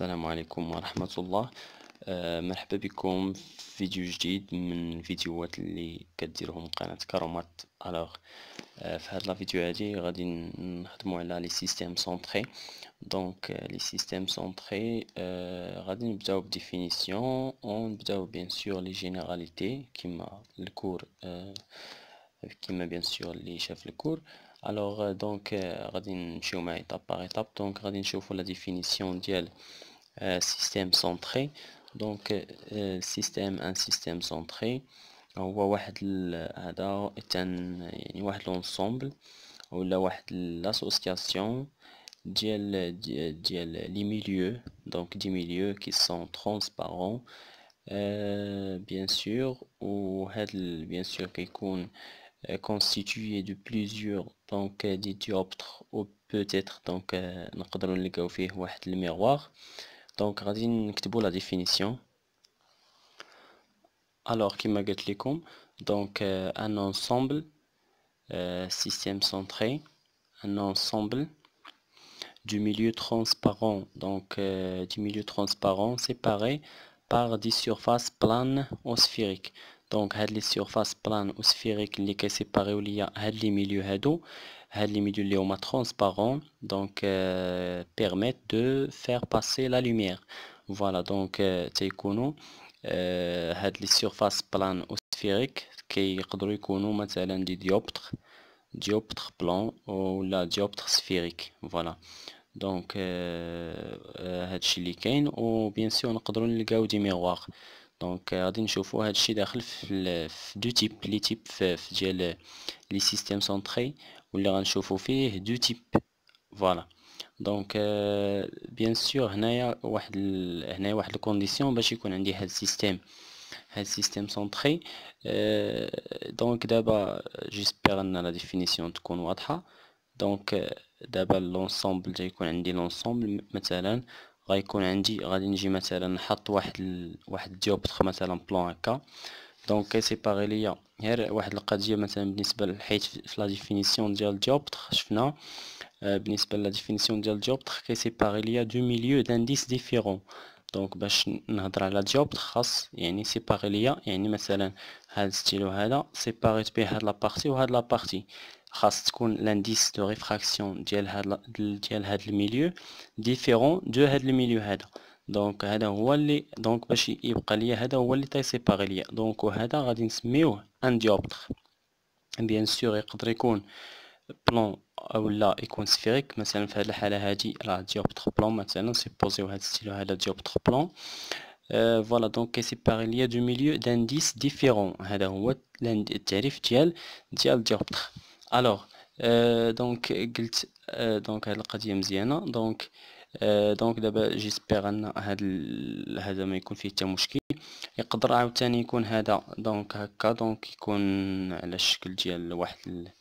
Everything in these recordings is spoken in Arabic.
السلام عليكم ورحمة الله آه، مرحبا بكم في فيديو جديد من الفيديوهات اللي كديرهم قناة كارومات الوغ آه، في هاد الفيديو هادي غادي نخدمو على لي سيستيم سونطخي دونك آه، لي سيستيم سونطخي غادي نبداو بديفينيسيون ونبداو بيان سور لي جينيراليتي كيما الكور كيما بيان سور اللي شاف الكور الوغ دونك غادي نمشيو معايا ايطاب باغ ايطاب دونك غادي نشوفو لا ديفينيسيون ديال Euh, système centré donc euh, système un système centré on voit le ensemble ou la association les milieux donc des milieux qui sont transparents euh, bien sûr ou bien sûr qui est constitué de plusieurs donc des dioptres ou peut-être donc le miroir donc, la définition. Alors, qui m'a كما قلت لكم Donc, euh, un ensemble euh, système centré, un ensemble du milieu transparent donc euh, du milieu transparent séparé par des surfaces planes ou sphériques donc les surfaces planes ou sphériques les séparées ou les milieux les milieux liomas transparent donc permet euh, permettent de faire passer la lumière voilà donc euh, euh, les surfaces planes ou sphériques qui peuvent être des dioptres dioptre plan ou la dioptre sphérique voilà donc euh, euh, ou bien sûr on peut le miroir. des miroirs donc on va voir ce sont est deux types les types de euh, les systèmes centrés واللي غنشوفو فيه دو تيب فوالا دونك بيان سور هنايا واحد هنايا واحد الكونديسيون باش يكون عندي هاد السيستيم هاد السيستيم سونطري دونك euh, دابا جيسبيغ ان لا ديفينيسيون تكون واضحه دونك euh, دابا لونسومبل جايكون عندي لونسومبل مثلا غيكون عندي غادي نجي مثلا نحط واحد ال... واحد الديوبتر مثلا بلون هكا دونك كيسيباغي ليا غير واحد القضيه مثلا بالنسبه حيت في لا ديفينيسيون ديال جوبتر شفنا آه، بالنسبه لا ديفينيسيون ديال كي كيسيباري ليا دو ميليو دانديس ديفيرون دونك باش نهضر على جوبتر خاص يعني سيباري ليا يعني مثلا هاد ستيلو هذا سيباريت بيه هاد لابارتي وهاد لابارتي خاص تكون لانديس دو ريفراكسيون ديال هاد ديال هاد الميليو ديفيرون دو هاد الميليو هذا دونك هذا هو اللي دونك باش يبقى ليا هذا هو اللي سيباري ليا دونك وهذا غادي نسميوه ان ديوبتر بيان سور يقدر يكون بلون او لا يكون سفيريك مثلا في هذه الحاله هذه راه ديوبتر بلون مثلا سيبوزيو هذا ستيلو هذا ديوبتر بلون فوالا دونك كي كيسيباري ليا دو ميليو دانديس ديفيرون هذا هو التعريف ديال ديال ديوبتر الوغ دونك قلت أه دونك هذه القضيه مزيانه دونك آه، دونك دابا جيسبيغ ان هاد هذا ما يكون فيه حتى مشكل يقدر عاوتاني يكون هذا دونك هكا دونك يكون على الشكل ديال واحد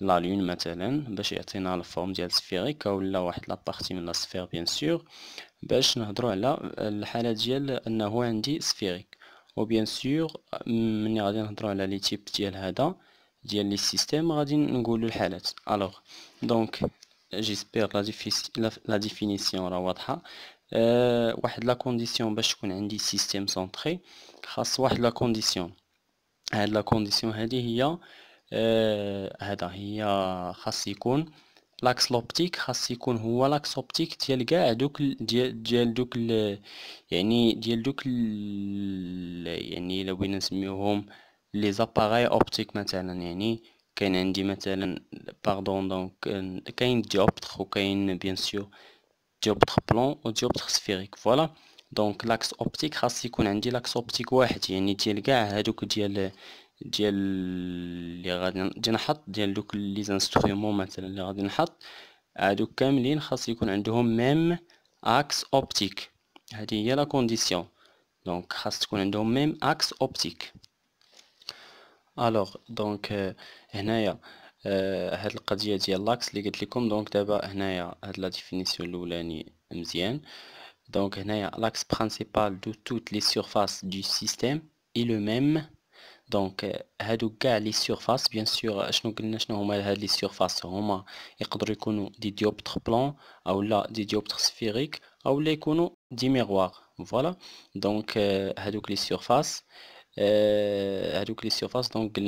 لا لون مثلا باش يعطينا الفورم ديال سفيريك ولا واحد لا بارتي من لا سفير بيان سور باش نهضروا على الحاله ديال انه عندي سفيريك وبيان سور ملي غادي نهضروا على لي تيب ديال هذا ديال لي سيستيم غادي نقولوا الحالات الوغ دونك جيسبير لا, ديفينيسيون راه واضحه أه واحد لا كونديسيون باش تكون عندي سيستيم سونطري خاص واحد لا كونديسيون هاد لا كونديسيون هادي هي أه هذا هي خاص يكون لاكس لوبتيك خاص يكون هو لاكس اوبتيك ديال كاع دوك ديال ديال دوك يعني ديال دوك يعني بغينا نسميوهم لي زاباراي اوبتيك مثلا يعني كاين عندي مثلا باردون دونك كاين ديوبتر وكاين بيان سور ديوبتر بلون وديوبتر سفيريك فوالا دونك لاكس اوبتيك خاص يكون عندي لاكس اوبتيك واحد يعني ديال كاع هادوك ديال ديال اللي غادي نجي نحط ديال دوك لي زانسترومون مثلا اللي غادي نحط هادوك كاملين خاص يكون عندهم ميم اكس اوبتيك هذه هي لا كونديسيون دونك خاص تكون عندهم ميم اكس اوبتيك الوغ دونك هنايا هاد القضيه ديال لاكس اللي قلت لكم دونك دابا هنايا هاد لا ديفينيسيون الاولاني مزيان دونك هنايا لاكس برينسيبال دو توت لي سيرفاس دو سيستيم اي لو ميم دونك هادو كاع لي سيرفاس بيان سور اشنو قلنا شنو هما هاد لي سيرفاس هما يقدروا يكونوا دي ديوبتر بلون او لا دي ديوبتر سفيريك او لا يكونوا دي ميغوار فوالا دونك هادوك لي سيرفاس donc euh, les surfaces donc on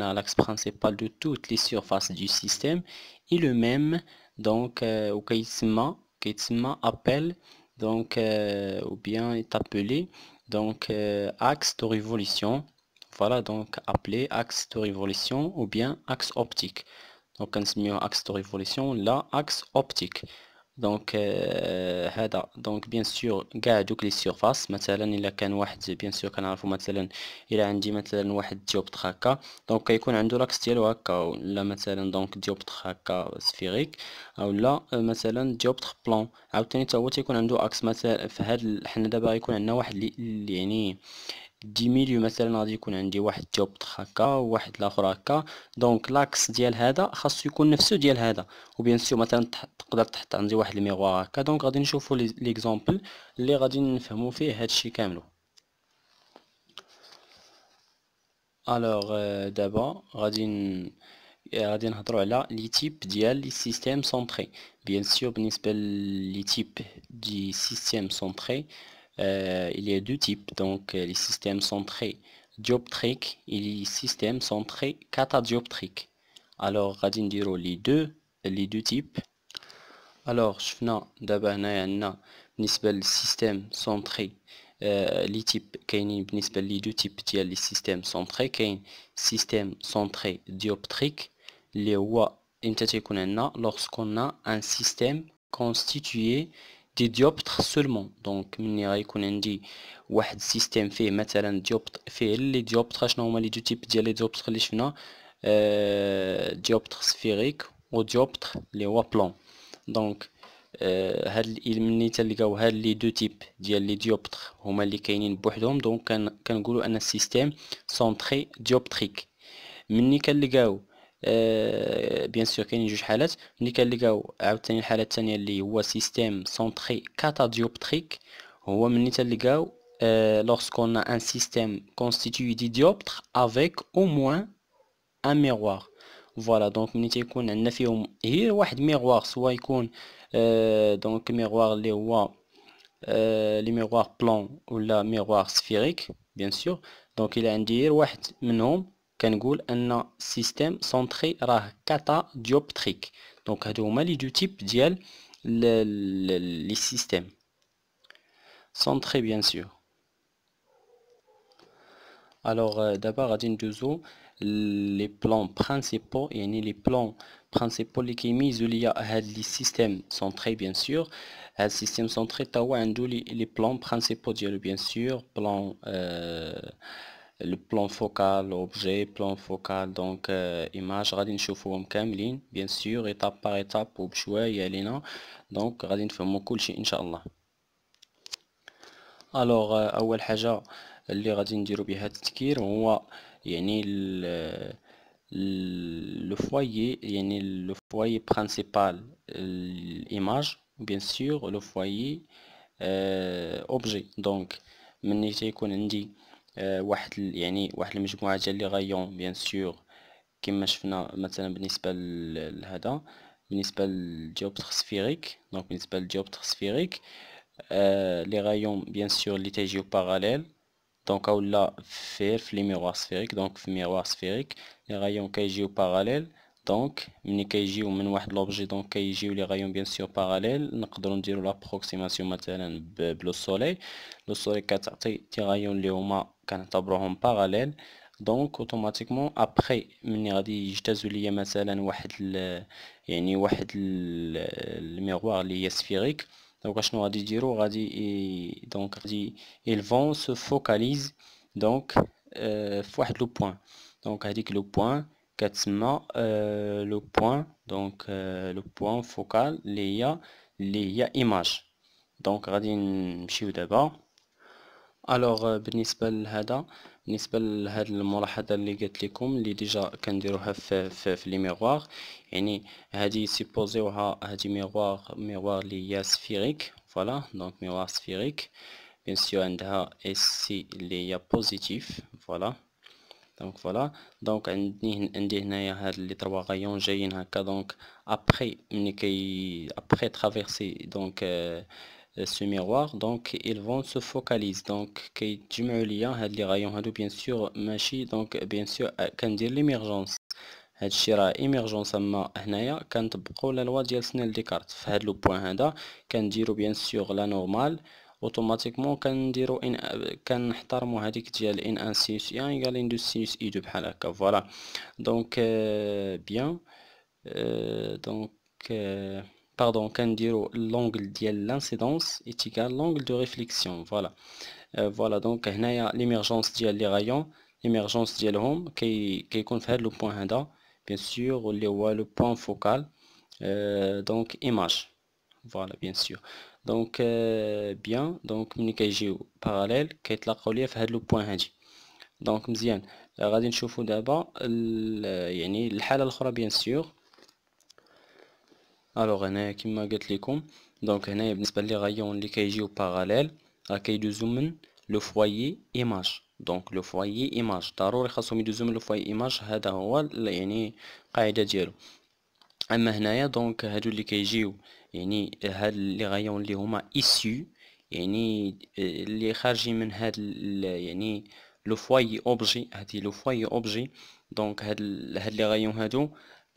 a l'axe principal de toutes les surfaces du système et le même donc euh, au cas appelle donc euh, ou bien est appelé donc axe de révolution voilà donc appelé axe de révolution ou bien axe optique donc on se axe de révolution là axe optique دونك آه euh, هذا دونك بيان سور كاع دوك لي سيرفاس مثلا الا كان واحد بيان سور كنعرفو مثلا الا عندي مثلا واحد ديوبت هكا دونك كيكون عنده لاكس ديالو هكا ولا مثلا دونك ديوبت هكا سفيريك اولا آه، مثلا ديوبت بلون عاوتاني حتى هو تيكون عنده اكس مثلا في هاد حنا دابا غيكون عندنا واحد اللي يعني دي ميليو مثلا غادي يكون عندي واحد تيوبط هكا وواحد الاخر هكا دونك لاكس ديال هذا خاصو يكون نفسو ديال هذا وبيان سيو مثلا تقدر تحط عندي واحد الميغوار هكا دونك غادي نشوفو ليكزومبل اللي غادي نفهمو فيه هادشي كاملو الوغ دابا euh, غادي غادي نهضرو على لي تيب ديال لي سيستيم سونتري بيان سيو بالنسبه لي تيب دي سيستيم سونتري Euh, il y a deux types, donc euh, les systèmes centrés dioptriques et les systèmes centrés catadioptriques. Alors, radin dire les deux, les deux types. Alors, je vais d'abord un système centré. Euh, les types qui les deux types les systèmes centrés qui un système centré dioptrique les lorsqu'on a un système constitué دي ديوبتر سولمون دونك ملي غيكون عندي واحد السيستيم فيه مثلا ديوبت فيه لي ديوبتر شنو هما لي دو تيب ديال لي ديوبتر اللي شفنا آه، ديوبتر سفيريك ديوبتر لي هو بلون دونك آه، هاد ملي تلقاو هاد لي دو تيب ديال لي ديوبتر هما اللي كاينين بوحدهم دونك كنقولوا ان السيستيم سونتري ديوبتريك مني كنلقاو آه، بيان سور كاينين جوج حالات ملي كنلقاو عاوتاني الحاله الثانيه اللي هو سيستيم سونتري كاتاديوبتريك هو ملي تلقاو أه ان سيستيم un دي ديوبتر افيك او موان ان ميغوار فوالا دونك ملي تيكون عندنا فيهم غير واحد ميغوار سوا يكون آه، دونك ميغوار اللي هو آه، لي ميغوار بلون ولا ميغوار سفيريك بيان سور دونك الا عندي غير واحد منهم un système centré à la cata dioptrique donc à du type diel, le système centré bien sûr alors euh, d'abord à les plans principaux et les plans principaux les kémis à les systèmes bien sûr un système centré taoua indouli les plans principaux bien sûr plan euh, le plan focal objet plan focal donc euh, image radin chauffeur camlin bien sûr étape par étape pour jouer et lina donc radin fait mon coach inchallah alors à ouel la les radin du robin hat kir on voit yanni le foyer le foyer principal euh, image bien sûr le foyer euh, objet donc mais n'est-ce qu'on dit, آه، واحد يعني واحد المجموعة ديال لي غايون بيان سور كما شفنا مثلا بالنسبة لهذا بالنسبة للجيوبتر سفيريك دونك بالنسبة للجيوبتر سفيريك آه، لي غايون بيان سور اللي تيجيو باراليل دونك اولا فير في لي ميروار سفيريك دونك في ميروار سفيريك لي غايون كيجيو باراليل دونك ملي كيجيو من واحد لوبجي دونك كيجيو لي غايون بيان سور باراليل نقدروا نديرو لابروكسيماسيون مثلا بلو سولي لو سولي كتعطي تي غايون اللي هما en parallèle donc automatiquement après le miroir lié sphérique donc ils se focaliser donc fois euh, le point donc que le point euh, le point donc euh, le point focal les ya les images donc d'abord الوغ euh, بالنسبه لهذا بالنسبه لهاد الملاحظه اللي قلت لكم اللي ديجا كنديروها في في, في لي ميغوار يعني هذه سيبوزيوها هذه ميغوار ميغوار لي هي سفيريك فوالا دونك ميغوار سفيريك بيان سيو عندها اس سي لي هي بوزيتيف فوالا دونك فوالا دونك عندي عندي هنايا هاد لي تروا غايون جايين هكا دونك ابري ملي كي ابري ترافيرسي دونك آه Euh, ce miroir donc ils vont se focaliser donc qui dit mais il ya un lien à l'iraillant à l'oublier sur ma chine donc bien sûr à euh, candide l'émergence elle sera émergence à ma haine à la canton pour la loi diaz n'est le décart fait le point d'un candide ou bien sûr la normale automatiquement quand on dit qu'un tarmou a dit que j'allais ainsi c'est un égal de 6 et de palaka voilà donc euh, bien donc pardon, dire l'angle de l'incidence est égal l'angle de réflexion. Voilà. Euh, voilà donc l'émergence de rayons, l'émergence de l'homme qui qui confère le point d'un bien sûr le, le point focal euh, donc image voilà bien sûr donc euh, bien donc une parallèle qui est la relief point d'un donc bien d'abord le bien sûr الوغ هنايا كيما قلت لكم دونك هنايا بالنسبه لي غايون اللي كيجيو باراليل راه كيدوزو من لو فوايي ايماج دونك لو فوايي ايماج ضروري خاصهم يدوزو من لو فوايي ايماج هذا هو يعني القاعده ديالو اما هنايا دونك هادو اللي كيجيو يعني هاد لي غايون اللي هما ايسيو يعني اللي خارجين من هاد يعني لو فوايي اوبجي هادي لو فوايي اوبجي دونك هاد هاد لي غايون هادو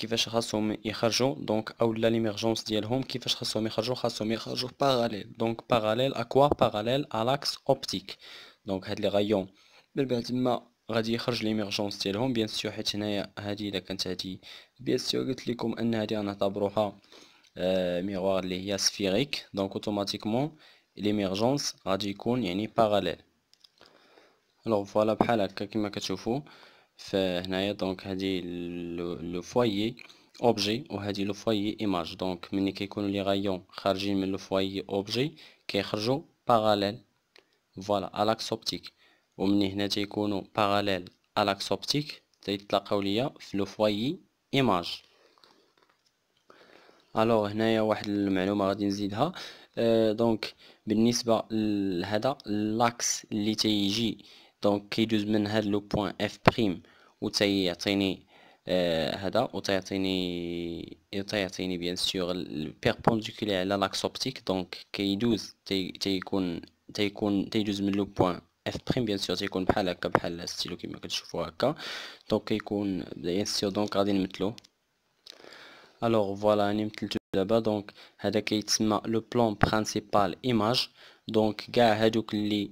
كيفاش خاصهم يخرجوا دونك اولا ليميرجونس ديالهم كيفاش خاصهم يخرجوا خاصهم يخرجوا باراليل دونك باراليل اكوا باراليل الاكس اوبتيك دونك هاد لي غايون من بعد ما غادي يخرج ليميرجونس ديالهم بيان سيو حيت هنايا هادي الا كانت هادي بيان سيو قلت لكم ان هادي غنعتبروها ميغوار آه، اللي هي سفيريك دونك اوتوماتيكمون ليميرجونس غادي يكون يعني باراليل الوغ فوالا بحال هكا كما كتشوفوا فهنايا دونك هادي لو فوايي اوبجي وهادي لو فوايي ايماج دونك ملي كيكونوا لي غايون خارجين من لو فوايي اوبجي كيخرجوا باراليل فوالا الاكس اوبتيك ومن هنا تيكونوا باراليل الاكس اوبتيك تيتلاقاو ليا في لو فوايي ايماج الوغ هنايا واحد المعلومه غادي نزيدها دونك آه، بالنسبه لهذا لاكس اللي تيجي دونك كيدوز من هاد لو بوين اف بريم ou perpendiculaire à l'axe optique donc F bien sûr tu qui donc bien sûr donc alors voilà là bas donc le plan principal image donc les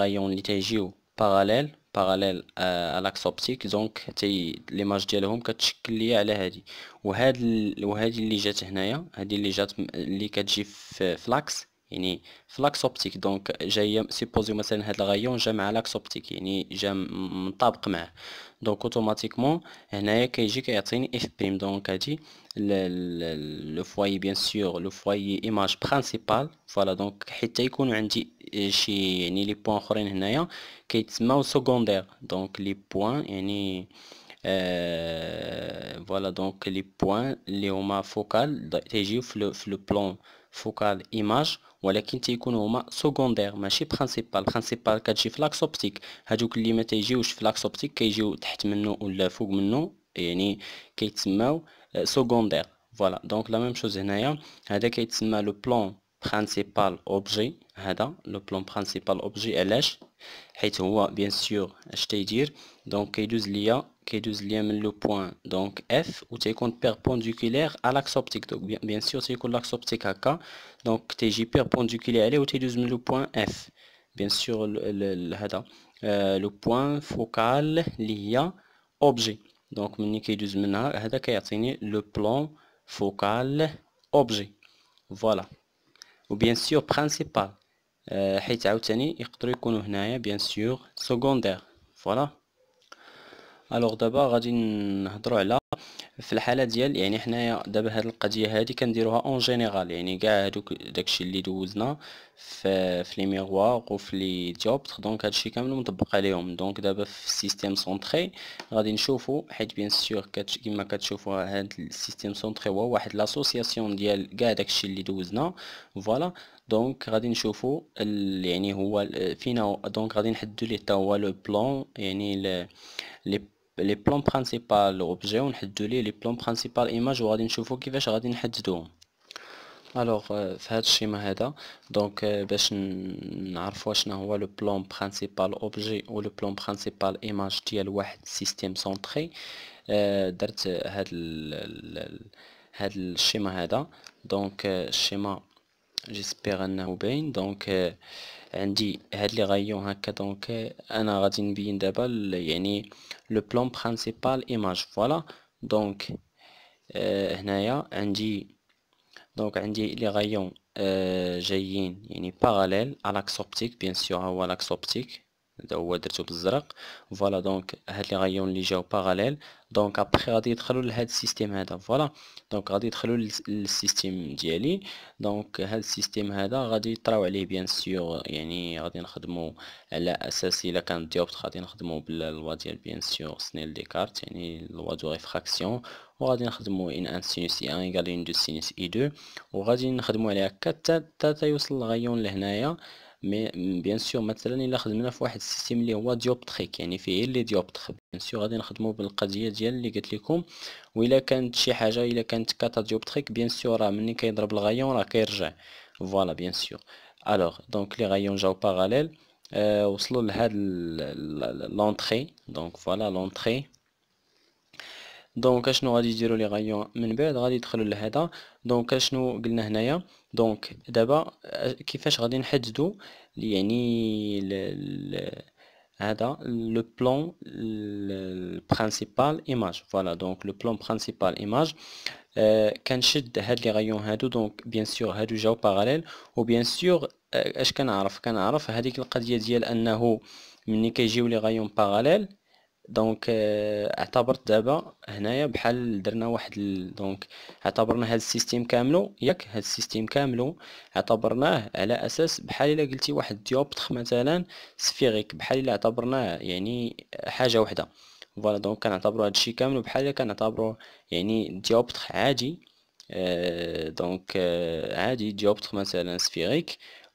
rayons étagiés parallèles باغاليل الاكس اوبتيك دونك تي ليماج ديالهم كتشكل ليا على هادي وهاد وهادي اللي جات هنايا هادي اللي جات اللي كتجي في فلاكس ni optique donc j'ai supposé m'a celle de rayon jamais à l'axe optique et ni j'aime tabac mais donc automatiquement un n'ayez donc a dit le foyer bien sûr le foyer image principale voilà donc et tic ou chez ni les points qui n'ayant donc les points et ni voilà donc les points les focal focales et le plan focal image ولكن تيكون هما سكوندير ماشي برينسيبال برينسيبال كتجي في لاكس اوبتيك هادوك اللي ما تيجيوش في لاكس اوبتيك كيجيو تحت منه ولا فوق منه يعني كيتسماو سكوندير فوالا دونك لا ميم شوز هنايا هذا كيتسمى لو بلون برينسيبال اوبجي هذا لو بلون برينسيبال اوبجي علاش حيت هو بيان سور اش تيدير دونك كيدوز ليا deuxième le point donc F ou t'es compte perpendiculaire à l'axe optique donc bien, sûr c'est que l'axe optique à K donc tj J perpendiculaire et ou 12 le point F bien sûr le, le, le, euh, objet donc point focal lié objet donc le plan focal objet voilà ou bien sûr principal euh, bien sûr secondaire voilà الوغ دابا غادي نهضروا على في الحاله ديال يعني حنايا دابا هاد القضيه هادي كنديروها اون جينيرال يعني كاع هادوك داكشي اللي دوزنا في في لي ميغوار وفي لي ديوبتر دونك هادشي كامل مطبق عليهم دونك دابا في السيستيم سونتري غادي نشوفو حيت بيان سور كيما كتشوفوا هاد السيستيم سونتري هو واحد لاسوسياسيون ديال كاع داكشي اللي دوزنا فوالا دونك غادي نشوفو يعني هو فينا دونك غادي نحددو ليه حتى هو لو بلون يعني لي لي بلون برينسيبال اوبجي ونحددو ليه لي بلون برينسيبال ايماج وغادي نشوفو كيفاش غادي نحددوهم الوغ euh, في هذا الشيما هذا دونك euh, باش نعرفوا شنو هو لو بلون برينسيبال اوبجي و لو بلون برينسيبال ايماج ديال واحد سيستيم سونتري euh, درت هاد ال هاد الشيما هذا دونك الشيما جيسبيغ انه باين دونك عندي هاد لي غايون هكا دونك انا غادي نبين دابا يعني لو بلون برينسيبال ايماج فوالا دونك آه هنايا عندي دونك عندي لي غايون آه جايين يعني باراليل على لاكس اوبتيك بيان سور هو لاكس اوبتيك هذا هو درتو بالزرق فوالا دونك هاد لي غايون لي جاو باراليل دونك ابخي غادي يدخلوا لهاد السيستيم هذا فوالا دونك غادي يدخلوا للسيستيم ديالي دونك هاد السيستيم هذا غادي يطراو عليه بيان سيغ يعني غادي نخدمو على اساس الا كان ديوبت غادي نخدمو باللوا ديال بيان سيغ سنيل ديكارت يعني لوا دو ريفراكسيون وغادي نخدمو ان ان سينوس اي ان ايكال ان دو سينوس اي دو وغادي نخدمو عليها هكا حتى حتى يوصل الغيون لهنايا مي بيان سور مثلا الا خدمنا في واحد السيستيم اللي هو ديوبتريك يعني فيه لي ديوبتخ بيان سور غادي نخدمو بالقضيه ديال اللي قلت لكم والا كانت شي حاجه الا كانت كاتا ديوبتريك بيان سور راه ملي كيضرب الغايون راه كيرجع فوالا بيان سور الوغ دونك لي غايون جاو باراليل وصلوا لهاد لونتري دونك فوالا لونتري دونك اشنو غادي يديروا لي غايون من بعد غادي يدخلوا لهذا دونك اشنو قلنا هنايا دونك دابا كيفاش غادي نحددوا يعني ال ال هذا لو بلون البرينسيبال ايماج فوالا دونك لو بلون برينسيبال ايماج آه، كنشد هاد لي غايون هادو دونك بيان سور هادو جاو باراليل وبيان سور آه، اش كنعرف كنعرف هذيك القضيه ديال انه ملي كيجيو لي غايون باراليل دونك آه، اعتبرت دابا هنايا بحال درنا واحد ال... دونك اعتبرنا هاد السيستيم كاملو ياك هاد السيستيم كاملو اعتبرناه على اساس بحال الا قلتي واحد ديوبتر مثلا سفيريك بحال الا اعتبرناه يعني حاجه وحده فوالا دونك كنعتبروا الشيء كامل بحال الا كنعتبروا يعني ديوبتر عادي آه دونك آه عادي ديوبتر مثلا أه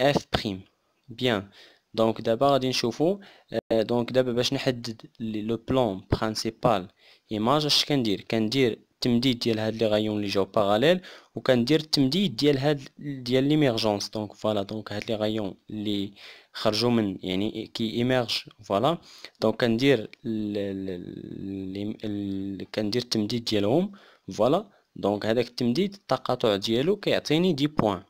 اف بريم بيان دونك دابا غادي نشوفو دونك دابا باش نحدد لو بلون برينسيبال ايماج اش كندير كندير التمديد ديال هاد لي غايون لي جاو باراليل وكندير التمديد ديال هاد ديال ليميرجونس دونك فوالا دونك هاد لي غايون لي خرجوا من يعني كي ايمرج فوالا دونك كندير كندير التمديد ديالهم فوالا دونك هذاك التمديد التقاطع ديالو كيعطيني دي بوين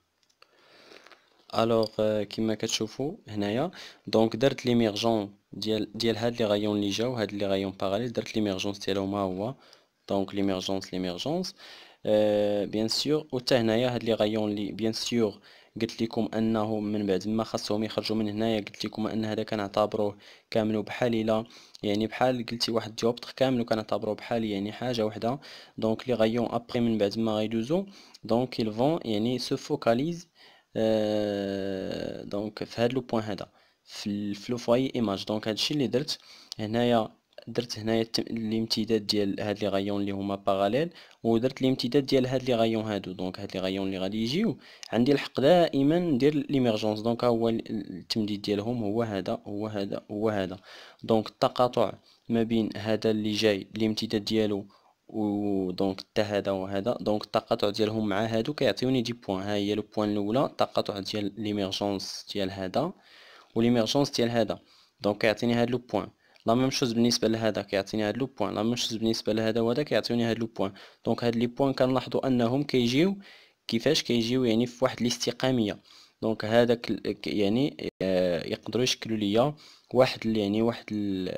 الوغ euh, كيما كتشوفوا هنايا دونك درت ليميرجون ديال ديال هاد لي غايون لي جاو هاد لي غايون باراليل درت ليميرجونس ديالهم ما هو دونك ليميرجونس ليميرجونس أه بيان سور تا هنايا هاد لي غايون لي بيان سور قلت لكم انه من بعد ما خاصهم يخرجوا من هنايا قلت لكم ان هذا كنعتبروه كامل وبحال الا يعني بحال قلتي واحد جوبتر كامل وكنعتبروه بحال يعني حاجه وحده دونك لي غايون ابري من بعد ما غيدوزو دونك يل فون يعني سو فوكاليز Euh, دونك في هاد لو بوين هذا في لو ايماج دونك هادشي اللي درت هنايا درت هنايا الامتداد ديال هاد لي غايون اللي هما باراليل ودرت الامتداد ديال هاد لي غايون هادو دونك هاد لي غايون اللي غادي يجيو عندي الحق دائما ندير ليميرجونس دونك هو التمديد ديالهم هو هذا هو هذا هو هذا دونك التقاطع ما بين هذا اللي جاي الامتداد ديالو ودونك حتى هذا وهذا دونك التقاطع ديالهم مع هادو كيعطيوني دي بوين ها هي لو بوين الاولى التقاطع ديال ليميرجونس ديال هذا وليميرجونس ديال هذا دونك كيعطيني هاد لو بوين لا ميم شوز بالنسبه لهذا كيعطيني هاد لو بوين لا ميم شوز بالنسبه لهذا وهذا كيعطيوني هاد لو بوين دونك هاد لي بوين كنلاحظوا انهم كيجيو كيفاش كيجيو يعني في واحد الاستقاميه دونك هذاك يعني آه، يقدروا يشكلوا ليا واحد يعني واحد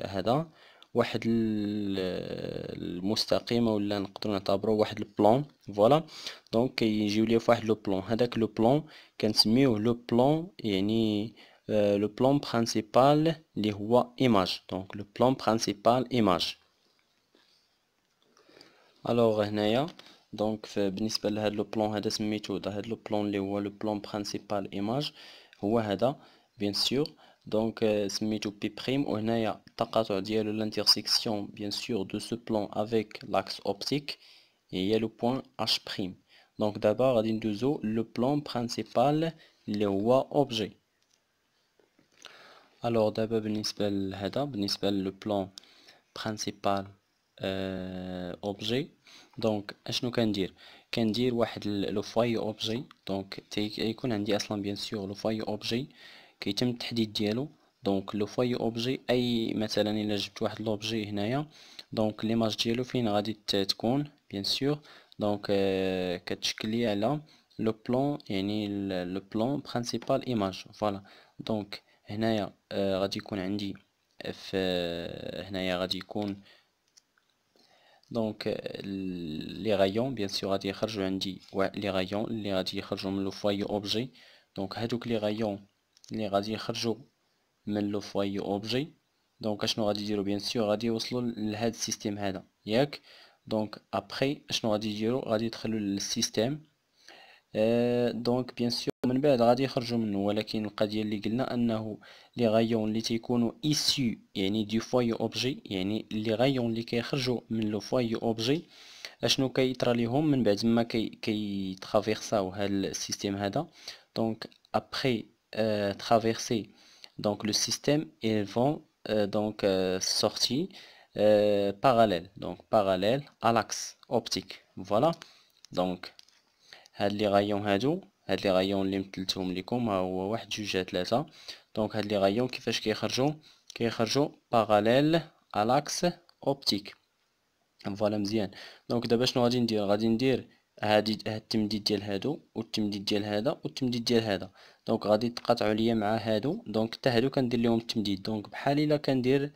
هذا واحد المستقيمه ولا نقدروا نعتبروا واحد البلان فوالا دونك كيجيو ليا فواحد لو بلان هذاك لو بلان كنسميوه لو بلان يعني لو بلان برينسيبال اللي هو ايماج دونك لو بلان برينسيبال ايماج الوغ هنايا دونك بالنسبه لهاد لو بلان هذا سميتو هذا لو بلان اللي هو لو بلان برينسيبال ايماج هو هذا بيان سور donc ce euh, P' on a l'intersection bien sûr de ce plan avec l'axe optique et il y a le point H' donc d'abord le plan principal le objet alors d'abord on le plan principal euh, objet donc je nous qu'en dire dire le foyer objet donc on y a bien sûr le foyer objet كيتم التحديد ديالو دونك لو فوي اوبجي اي مثلا الا جبت واحد لوبجي هنايا دونك ليماج ديالو فين غادي تكون بيان سور دونك آه، كتشكل لي على لو بلون يعني لو بلون برينسيبال ايماج فوالا دونك هنايا آه، غادي يكون عندي ف آه، هنايا غادي يكون دونك لي غايون بيان سور غادي يخرجوا عندي لي غايون اللي غادي يخرجوا من لو فوي اوبجي دونك هادوك لي غايون اللي غادي يخرجوا من لو فواي اوبجي دونك اشنو غادي يديروا بيان سيو غادي يوصلوا لهذا السيستيم هذا ياك دونك ابخي اشنو غادي يديروا غادي يدخلوا للسيستيم آه، دونك بيان سيو من بعد غادي يخرجوا منه ولكن القضيه اللي قلنا انه لي غايون اللي تيكونوا ايسيو يعني دي فواي اوبجي يعني لي غايون اللي كيخرجوا من لو فواي اوبجي اشنو كيطرى ليهم من بعد ما كي كيترافيرساو هاد السيستيم هذا دونك ابخي Euh, traverser donc le système ils vont euh, donc euh, sortir parallèle donc parallèle à l'axe optique voilà donc les rayons et les rayons ou à du jet les donc les rayons qui fait qui qui parallèle à l'axe optique voilà donc d'abord nous allons dire هادي هاد التمديد ديال هادو والتمديد ديال هذا والتمديد ديال هذا دونك غادي تقاطعوا ليا مع هادو دونك حتى هادو كندير لهم التمديد دونك بحال الا كندير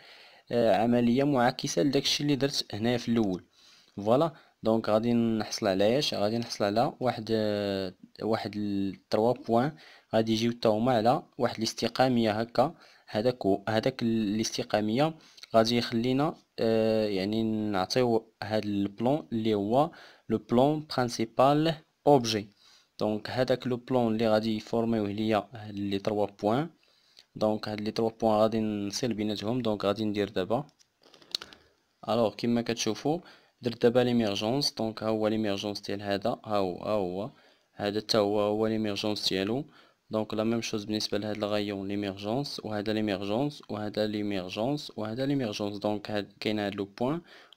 آه عمليه معاكسه لداكشي اللي درت هنايا في الاول فوالا دونك غادي نحصل على ايش غادي نحصل على واحد آه واحد 3 بوين غادي يجيو حتى هما على واحد الاستقاميه هكا هذاك هذاك الاستقاميه غادي يخلينا آه يعني نعطيو هذا البلون اللي هو لو بلون principal اوبجي دونك هذاك لو بلون اللي غادي يفورميوه ليا هاد لي 3 بوين دونك هاد لي 3 بوين غادي نصل بيناتهم دونك غادي ندير دابا الوغ كيما كتشوفوا درت دابا ليميرجونس دونك ها هو ليميرجونس ديال هذا ها هو ها هو هذا حتى هو هو ليميرجونس ديالو دونك لا ميم شوز بالنسبه لهاد الغايون ليميرجونس وهذا ليميرجونس وهذا ليميرجونس وهذا ليميرجونس دونك هاد كاين هاد لو بوين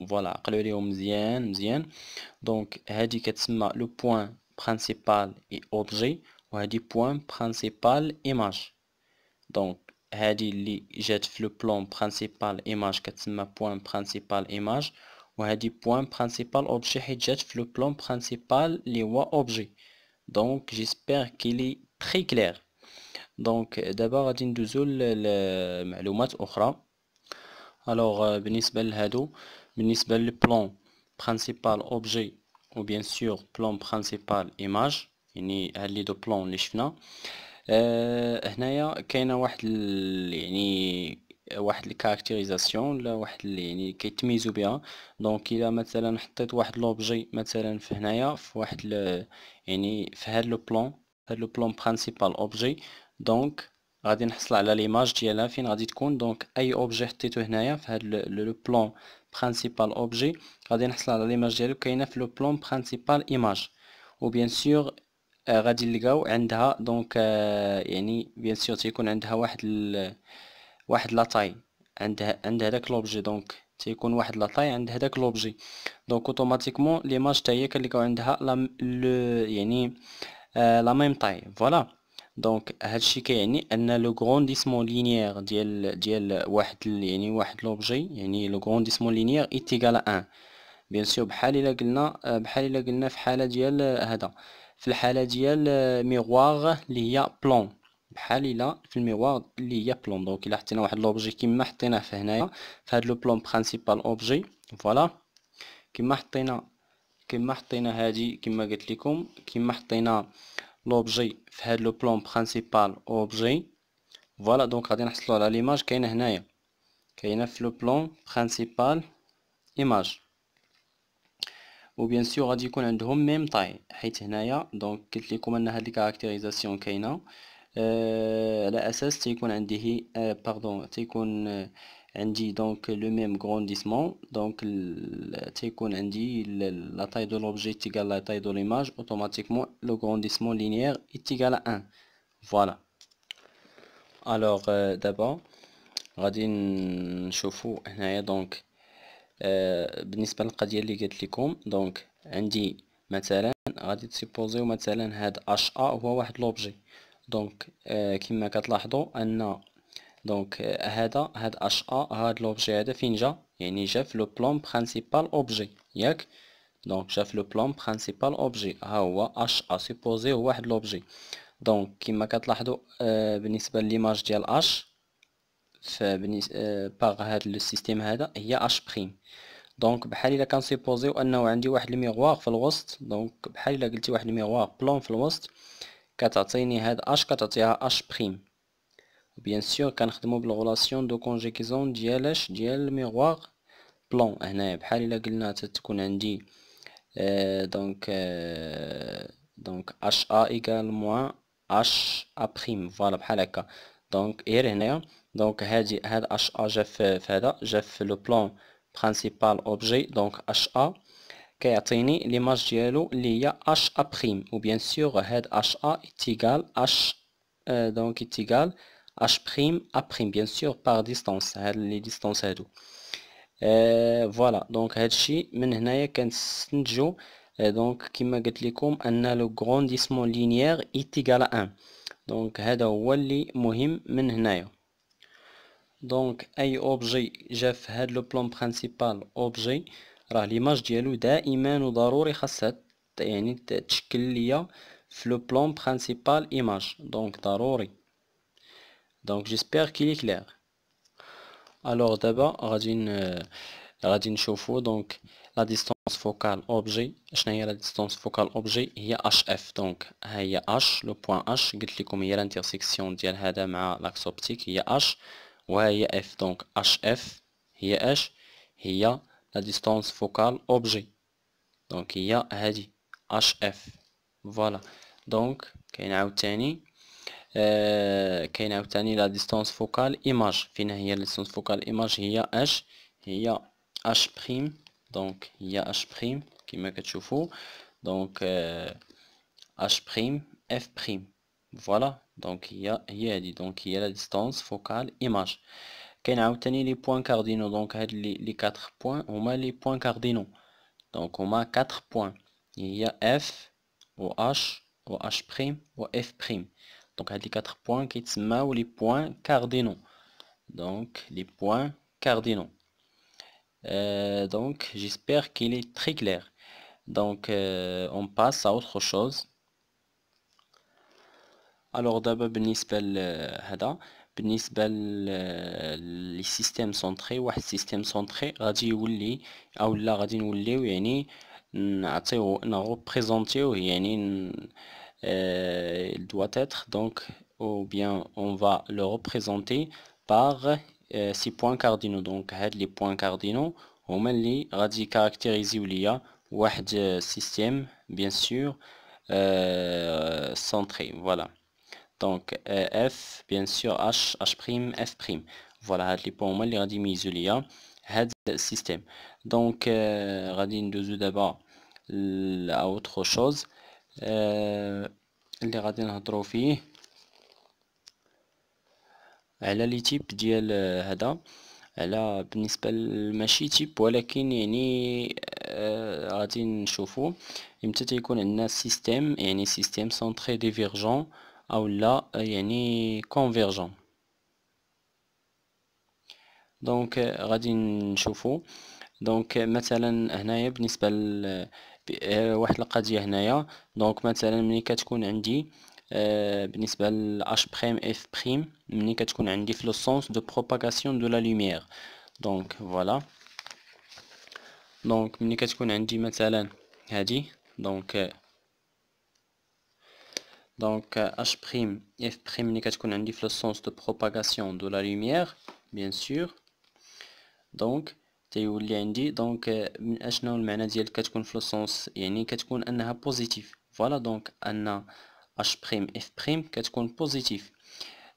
voilà qalou zien zien donc hadi katsma le point principal et objet ou point principal image donc hadi li jette le plan principal image katsma point principal image ou hadi point principal objet hadi jette le plan principal les wa objet donc j'espère qu'il est très clair donc d'abord adin douzoul les معلومات اخرى alors بالنسبة لهادو بالنسبة للبلان برينسيبال اوبجي بيان سور بلان برينسيبال ايماج يعني هاد لي دو بلان لي شفنا أه هنايا كاينه واحد يعني واحد الكاركتيريزاسيون ولا واحد يعني كيتميزو بها دونك الا مثلا حطيت واحد لوبجي مثلا في هنايا في واحد يعني في هاد لو بلان هاد لو بلان برينسيبال اوبجي دونك غادي نحصل على ليماج ديالها فين غادي تكون دونك اي اوبجي حطيتو هنايا في هاد لو بلون برينسيبال اوبجي غادي نحصل على ليماج ديالو كاينه في لو بلون برينسيبال ايماج وبيان سور سيغ غادي نلقاو عندها دونك آه، يعني بيان سور تيكون عندها واحد ال... واحد لاطاي عندها عند هذاك لوبجي دونك تيكون واحد لاطاي عند هذاك لوبجي دونك اوتوماتيكمون ليماج حتى كنلقاو عندها لا يعني لا ميم طاي فوالا دونك هادشي كيعني ان لو غرونديسمون لينيير ديال ديال واحد يعني واحد لوبجي يعني لو غرونديسمون لينيير ايتيغال 1 بيان سيو بحال الا قلنا بحال الا قلنا في حاله ديال هذا في الحاله ديال ميغوار اللي هي بلون بحال الا في الميغوار اللي هي بلون دونك الا حطينا واحد لوبجي كيما حطيناه في هنايا في هاد لو بلون برينسيبال اوبجي فوالا كيما حطينا كيما حطينا هادي كيما قلت لكم كيما حطينا لوبجي في هاد لو بلون برينسيبال اوبجي فوالا دونك غادي نحصلو على ليماج كاينه هنايا كاينه في لو بلون برينسيبال ايماج و بيان غادي يكون عندهم ميم طاي حيت هنايا دونك قلت لكم ان هاد الكاركتيريزاسيون كاينه آه على اساس تيكون عندي آه باردون تيكون آه عندي دونك لو ميم غرونديسمون دونك تيكون عندي لا تاي دو لوبجي تيغال لا تاي دو ليماج اوتوماتيكمون لو غرونديسمون لينيير تيغال 1 فوالا الوغ دابا غادي نشوفو هنايا دونك euh, بالنسبه للقضيه اللي قلت لكم دونك عندي مثلا غادي تسيبوزيو مثلا هاد اش ا هو واحد لوبجي دونك euh، كما كتلاحظوا ان دونك euh, هذا هاد اش ا هاد لوبجي هذا فين جا يعني جا في لو بلون برينسيبال اوبجي ياك دونك جا في لو بلون برينسيبال اوبجي ها هو اش ا سيبوزي هو واحد لوبجي دونك كما كتلاحظوا آه بالنسبه ليماج ديال اش فبنس... آه باغ هاد لو سيستيم هذا هي اش بريم دونك بحال الا كان سيبوزيو انه عندي واحد الميغوار في الوسط دونك بحال الا قلتي واحد الميغوار بلون في الوسط كتعطيني هاد اش كتعطيها اش بريم بيان سور كنخدمو بالغولاسيون دو كونجيكيزون ديال اش ديال الميغواغ بلون هنايا بحال الا قلنا تتكون عندي دونك دونك اش ا ايكال موان اش ا بريم فوالا بحال هكا دونك غير هنايا دونك هادي هاد اش ا جا في هذا جا في لو بلون برينسيبال اوبجي دونك اش ا كيعطيني ليماج ديالو اللي هي اش ا بريم وبيان سور هاد اش ا ايتيغال اش دونك اتيكال h', a', bien sûr, par distance. Les distances euh, voilà, donc, donc, comme a le grandissement linéaire est égal à 1. Donc, c'est le point Donc, un objet, j'ai fait le plan principal objet. L'image d'Yaloudah, il le le plan principal image. Donc, d'Yaloudah. دونك جيسبيغ كيلي كلير الوغ دابا غادي غادي نشوفو دونك لا ديستونس فوكال اوبجي شناهي لا ديستونس فوكال اوبجي هي اش اف دونك ها هي اش لو بوان اش قلت لكم هي الانترسيكسيون ديال هذا مع لاكس اوبتيك هي اش وها هي اف دونك اش اف هي اش هي لا ديستونس فوكال اوبجي دونك هي هادي اش اف فوالا دونك كاين عاوتاني qu'elles a obtenu la distance focale image. Finir la distance focale image, il h, a h prime, donc a h prime qui me fait donc h prime, f prime. Voilà, donc il y a donc il y a la distance focale image. Qu'elles a obtenu les points cardinaux, donc les quatre points. On a les points cardinaux, donc on a quatre points. Il y a f, au h, au h prime, au f prime donc les 4 points qui sont les points cardinaux donc les points cardinaux euh, donc j'espère qu'il est très clair donc euh, on passe à autre chose alors d'abord بالنسبة لهذا بالنسبة سيستيم سنتري واحد سيستيم y غادي يولي اولا غادي نوليو يعني نعطيو نغوبريزونتيوه يعني euh, il doit être donc, ou bien on va le représenter par ces euh, points cardinaux. Donc, les points cardinaux, on met les radis caractérisés ou l'IA, ou système, bien sûr, euh, centré. Voilà. Donc, F, bien sûr, H, H', F'. Voilà, les points, on met les radis un هذا donc غادي d'abord دابا autre chose آه، اللي غادي نهضرو فيه على لي تيب ديال هذا على بالنسبه ماشي تيب ولكن يعني آه، غادي نشوفو امتى تيكون عندنا سيستيم يعني سيستيم سونتري ديفيرجون او لا يعني كونفيرجون دونك غادي نشوفو دونك مثلا هنايا بالنسبه آه، واحد القضيه هنايا دونك مثلا ملي كتكون عندي آه، بالنسبه ل h بريم اف بريم ملي كتكون عندي في لو سونس دو بروباغاسيون دو لا لوميير دونك فوالا دونك ملي كتكون عندي مثلا هادي دونك دونك اش بريم اف بريم ملي كتكون عندي في لو سونس دو بروباغاسيون دو لا لوميير بيان سور دونك تيولي عندي دونك euh, من اشنو المعنى ديال كتكون في لوسونس يعني كتكون انها بوزيتيف فوالا دونك ان اش بريم اف بريم كتكون بوزيتيف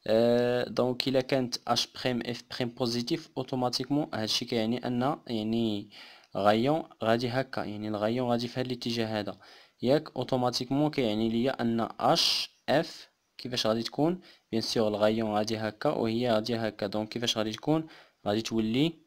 أه دونك الا كانت اش بريم اف بريم بوزيتيف اوتوماتيكمون هادشي كيعني ان يعني غايون غادي هكا يعني الغايون غادي في هاد الاتجاه هذا ياك اوتوماتيكمون كيعني ليا ان اش اف كيفاش غادي تكون بيان سور الغايون غادي هكا وهي غادي هكا دونك كيفاش غادي تكون غادي تولي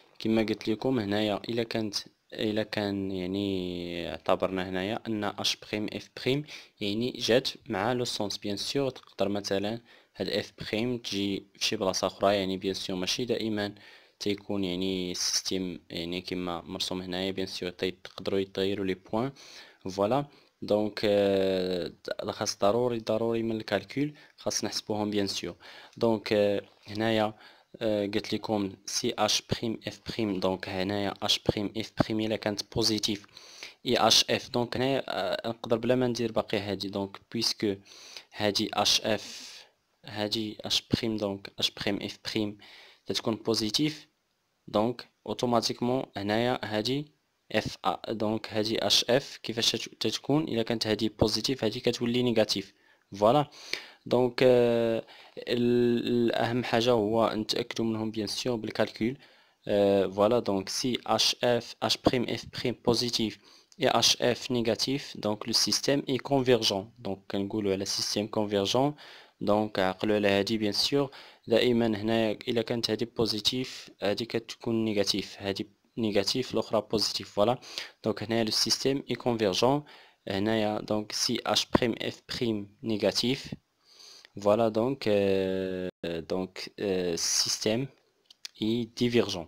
كما قلت لكم هنايا الا كانت الا كان يعني اعتبرنا هنايا ان اش بريم اف بريم يعني جات مع لو سونس بيان سيغ تقدر مثلا هاد اف بريم تجي في شي بلاصه اخرى يعني بيان سيغ ماشي دائما تيكون يعني السيستيم يعني كما مرسوم هنايا بيان سيغ تقدروا يطيروا لي بوين فوالا دونك خاص ضروري ضروري من الكالكول خاص نحسبوهم بيان سيغ دونك هنايا si euh, H' prime f donc H'F' e h f est positif et hf donc on peut dire que donc puisque hf h prime donc h prime f prime positif donc automatiquement donc hf qui est positif est négatif فوالا دونك الاهم حاجه هو نتاكدوا منهم بيان سيون بالكالكول فوالا دونك سي اش اف اش بريم اف بريم بوزيتيف اي اش اف نيجاتيف دونك لو سيستيم اي كونفيرجون دونك كنقولوا على سيستيم كونفيرجون دونك عقلوا على هذه بيان سيور دائما هنا الا كانت هذه بوزيتيف هذه كتكون نيجاتيف هذه نيجاتيف الاخرى بوزيتيف فوالا دونك هنا لو سيستيم اي كونفيرجون هنا يا دونك سي اش بريم اف بريم voilà donc euh, donc euh, système y divergent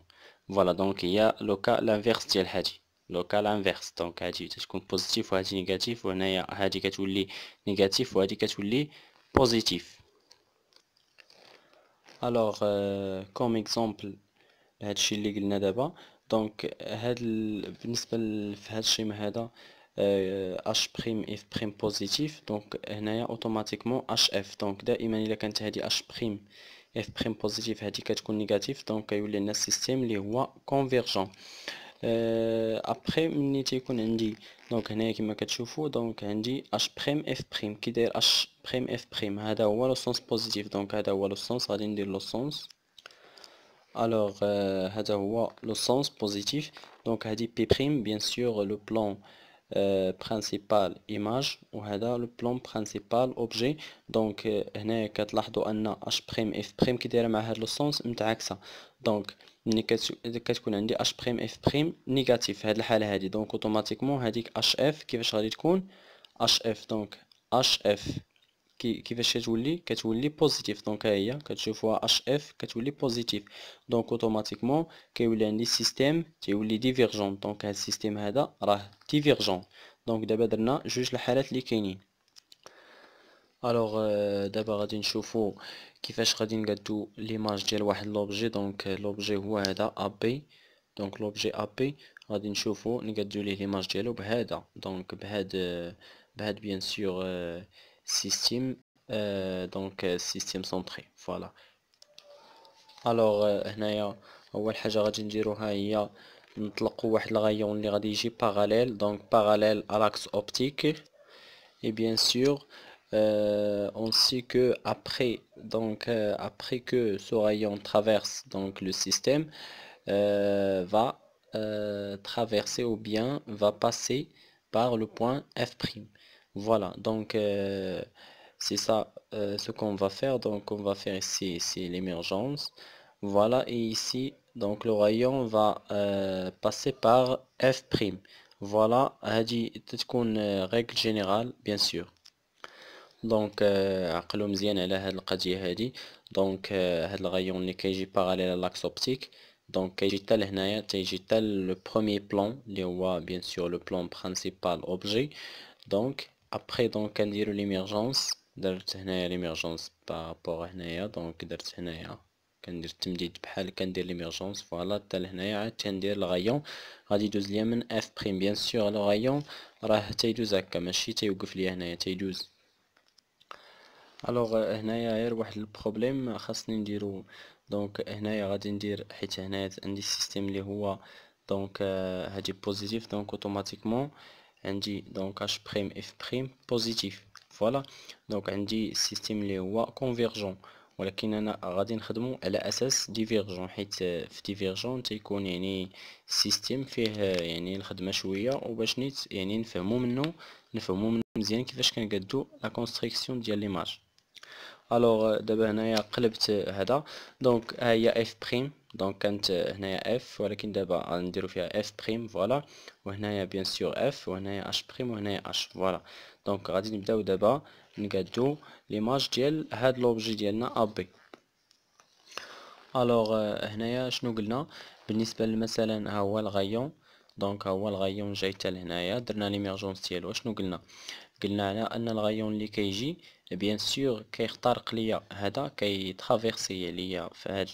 voilà donc il y a le cas l'inverse de l'hadji le cas l'inverse donc hadji je compte positif ou hadji négatif ou n'a hadji katouli négatif ou hadji katouli positif alors euh, comme exemple hadji l'église n'a d'abord donc hadji l'église d'abord h prime f prime positif donc هنايا اوتوماتيكمون اش اف دونك دائما الا كانت هذه h prime f prime positif هذه كتكون نيجاتيف دونك كيولي لنا السيستيم اللي هو كونفيرجون après ملي تيكون عندي دونك هنايا كما كتشوفوا دونك عندي h prime f prime كي داير h prime f prime هذا هو لو سونس بوزيتيف دونك هذا هو لو سونس غادي ندير لو سونس alors هذا هو لو سونس بوزيتيف دونك هذه بي بريم بيان سور لو بلان برينسيبال ايماج وهذا لو بلون برينسيبال اوبجي دونك هنايا كتلاحظوا ان اش بريم اف بريم كي دايره مع هاد لو سونس متعاكسه دونك ملي كتكون عندي اش بريم اف بريم نيجاتيف في الحاله هادي دونك اوتوماتيكمون هاديك اش اف كيفاش غادي تكون اش اف دونك اش اف كي كيفاش كتولي كتولي بوزيتيف دونك ها هي كتشوفوها اش اف كتولي بوزيتيف دونك اوتوماتيكمون كيولي عندي سيستيم تيولي ديفيرجون دونك هاد السيستيم هذا راه ديفيرجون دونك دابا درنا جوج الحالات اللي كاينين الوغ دابا غادي نشوفو كيفاش غادي نقادو ليماج ديال واحد لوبجي دونك لوبجي هو هذا ابي دونك لوبجي ابي غادي نشوفو نقادو ليه ليماج ديالو بهذا دونك بهاد بهاد بيان سور système euh, donc euh, système centré voilà alors euh, هنايا اول حاجه غادي نديروها parallèle نطلقوا à l'axe optique et bien sûr on sait que après donc après que ce rayon traverse donc le système va traverser ou bien va passer par le point f' prime voilà donc euh, c'est ça euh, ce qu'on va faire donc on va faire ici c'est l'émergence voilà et ici donc le rayon va euh, passer par f prime voilà a dit toute une règle générale bien sûr donc dit donc le rayon qui parallèle à l'axe optique donc le premier plan les bien sûr le plan principal objet donc ابخي دونك كنديرو ليميرجونس درت هنايا ليميرجونس بارابور هنايا دونك درت هنايا كندير التمديد بحال كندير ليميرجونس فوالا حتى لهنايا عاد تندير الغايون غادي يدوز ليا من اف بريم بيان سور لو غايون راه تيدوز هكا ماشي تيوقف ليا هنايا تيدوز الوغ euh, هنايا غير واحد البروبليم خاصني نديرو دونك هنايا غادي ندير حيت هنايا عندي السيستيم اللي هو دونك euh، هادي بوزيتيف دونك اوتوماتيكمون عندي دونك اش بريم اف بريم بوزيتيف فوالا دونك عندي السيستيم اللي هو كونفيرجون ولكن انا غادي نخدمو على اساس ديفيرجون حيت في ديفيرجون تيكون يعني السيستيم فيه يعني الخدمه شويه وباش نيت يعني نفهمو منه نفهمو منه مزيان كيفاش كنقادو لا كونستريكسيون ديال ليماج الوغ دابا هنايا قلبت هذا دونك ها هي اف بريم دونك كانت هنايا اف ولكن دابا غنديرو فيها اف بريم فوالا وهنايا بيان سيغ اف وهنايا اش بريم وهنايا اش فوالا دونك غادي نبداو دابا نقادو ليماج ديال هاد لوبجي ديالنا ابي الوغ euh, هنايا شنو قلنا بالنسبه مثلا ها هو الغايون دونك ها هو الغايون جاي حتى لهنايا درنا ليميرجونس ديالو شنو قلنا قلنا على ان الغايون اللي كيجي كي بيان سور كيخترق ليا هذا كيترافيرسي عليا في هاد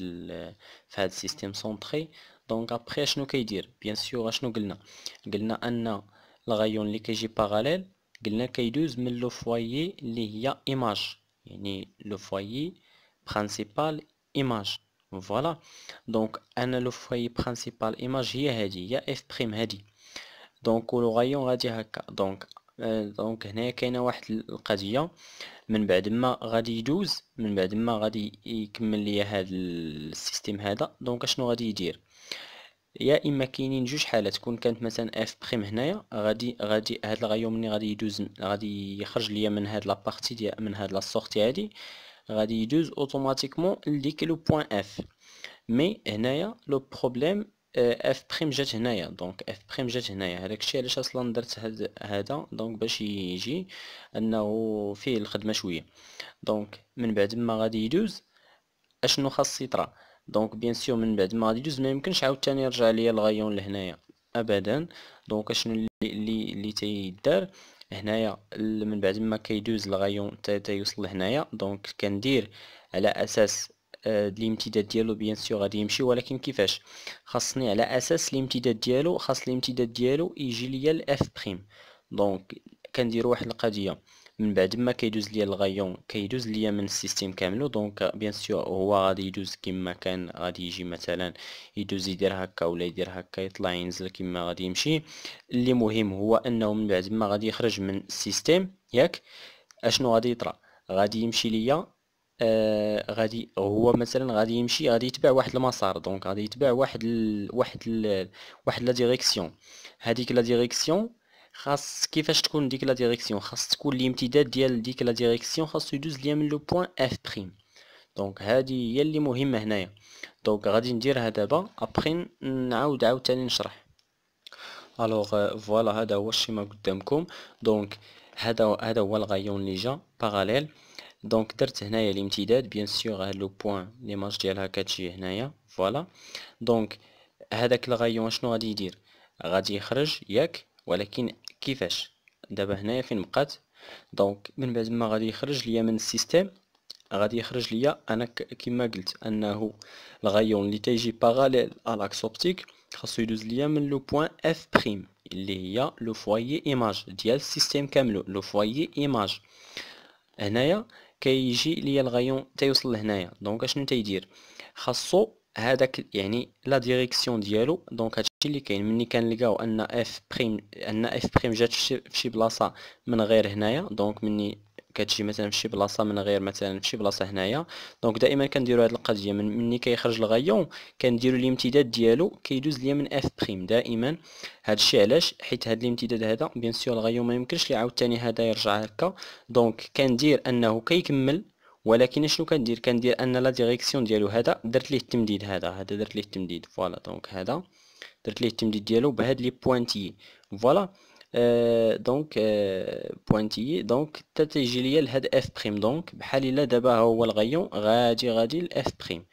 في هاد السيستيم سونتري دونك ابخي شنو كيدير بيان سور شنو قلنا قلنا ان الغيون اللي كيجي باراليل قلنا كيدوز من لو فوايي اللي هي ايماج يعني لو فوايي برينسيبال ايماج فوالا دونك انا لو فوايي برينسيبال ايماج هي هادي هي اف بريم هادي دونك لو غيون غادي هكا دونك دونك هنايا كاينه واحد القضيه من بعد ما غادي يدوز من بعد ما غادي يكمل ليا هذا السيستم هذا دونك شنو غادي يدير يا اما كاينين جوج حالات تكون كانت مثلا اف بريم هنايا غادي غادي هاد الغيوم مني غادي يدوز غادي يخرج ليا من هاد بارتي ديال من هاد سورتي هادي غادي يدوز اوتوماتيكمون لديك لو بوين اف مي هنايا لو بروبليم اف آه، بريم جات هنايا دونك اف بريم جات هنايا هذاك الشيء علاش اصلا درت هذا دونك باش يجي انه فيه الخدمه شويه دونك من بعد ما غادي يدوز اشنو خاص يطرا دونك بيان سيو من بعد ما غادي يدوز ما يمكنش عاوتاني يرجع ليا الغايون لهنايا ابدا دونك اشنو اللي اللي, اللي تيدار هنايا من بعد ما كيدوز الغايون حتى يوصل لهنايا دونك كندير على اساس آه، الامتداد ديالو بيان سيغ غادي يمشي ولكن كيفاش خاصني على اساس الامتداد ديالو خاص الامتداد ديالو يجي ليا الاف بريم دونك كندير واحد القضيه من بعد ما كيدوز ليا الغايون كيدوز ليا من السيستيم كاملو دونك بيان سيغ هو غادي يدوز كما كان غادي يجي مثلا يدوز يدير هكا ولا يدير هكا يطلع ينزل كما غادي يمشي اللي مهم هو انه من بعد ما غادي يخرج من السيستيم ياك اشنو غادي يطرا غادي يمشي ليا آه غادي هو مثلا غادي يمشي غادي يتبع واحد المسار دونك غادي يتبع واحد ال واحد ال واحد لا ديريكسيون هذيك لا ديريكسيون خاص كيفاش تكون ديك لا ديريكسيون خاص تكون الامتداد ديال ديك لا ديريكسيون خاصو يدوز ليا من لو بوين اف بريم دونك هادي هي اللي مهمه هنايا دونك غادي نديرها دابا ابخي نعاود عاوتاني نشرح الوغ آه، فوالا هذا هو الشيما قدامكم دونك هذا هذا هو الغايون اللي جا باراليل دونك درت هنايا الامتداد بيان سيغ هاد لو بوان ليماج ديالها كتجي هنايا فوالا دونك هذاك الغايون شنو غادي يدير غادي يخرج ياك ولكن كيفاش دابا هنايا فين بقات دونك من بعد ما غادي يخرج ليا من السيستيم غادي يخرج ليا انا كما قلت انه الغايون اللي تيجي باراليل الاكس اوبتيك خاصو يدوز ليا من لو بوان اف بريم اللي هي لو فوايي ايماج ديال السيستيم كاملو لو فوايي ايماج هنايا كيجي كي ليا الغيون تيوصل لهنايا دونك اشنو تيدير خاصو هذاك يعني لا ديريكسيون ديالو دونك هادشي اللي كاين ملي كنلقاو ان اف بريم ان اف بريم جات فشي بلاصه من غير هنايا دونك ملي كتجي مثلا في شي بلاصه من غير مثلا في شي بلاصه هنايا دونك دائما كنديروا هذه القضيه من ملي كيخرج الغيوم كنديروا الامتداد ديالو كيدوز ليا من اف بريم دائما هذا الشيء علاش حيت هذا الامتداد هذا بيان سور الغايون ما يمكنش لي عاوتاني هذا يرجع هكا دونك كندير انه كيكمل ولكن شنو كندير كندير ان لا ديريكسيون ديالو هذا درت ليه التمديد هذا هذا درت ليه التمديد فوالا دونك هذا درت ليه التمديد ديالو بهاد لي بوانتي فوالا دونك بوانتيي دونك تا تيجي ليا لهاد اف بريم دونك بحال الا دابا هو الغيون غادي غادي لاف بريم